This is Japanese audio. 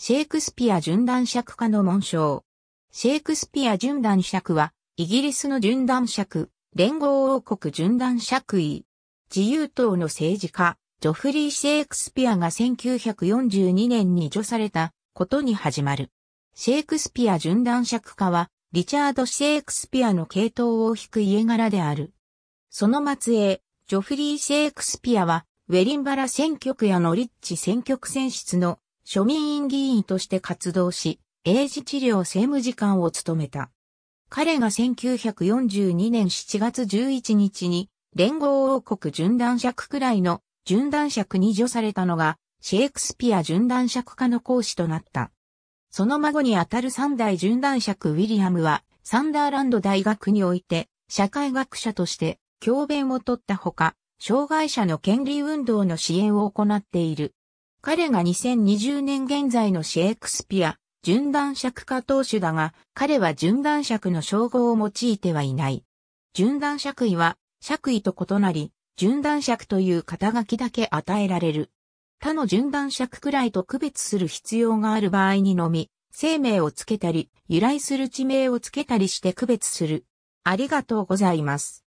シェイクスピア準男尺家の紋章。シェイクスピア準男尺は、イギリスの準男尺、連合王国準男尺位。自由党の政治家、ジョフリー・シェイクスピアが1942年に除されたことに始まる。シェイクスピア準男尺家は、リチャード・シェイクスピアの系統を引く家柄である。その末裔、ジョフリー・シェイクスピアは、ウェリンバラ選挙区やノリッチ選挙区選出の庶民院議員として活動し、英字治療政務次官を務めた。彼が1942年7月11日に、連合王国準断尺くらいの準断尺に除されたのが、シェイクスピア準断尺家の講師となった。その孫にあたる三代準断尺ウィリアムは、サンダーランド大学において、社会学者として、教鞭を取ったほか、障害者の権利運動の支援を行っている。彼が2020年現在のシェイクスピア、順男尺化当主だが、彼は順男尺の称号を用いてはいない。順男爵位は、爵位と異なり、順男尺という肩書きだけ与えられる。他の順男尺くらいと区別する必要がある場合にのみ、生命をつけたり、由来する地名をつけたりして区別する。ありがとうございます。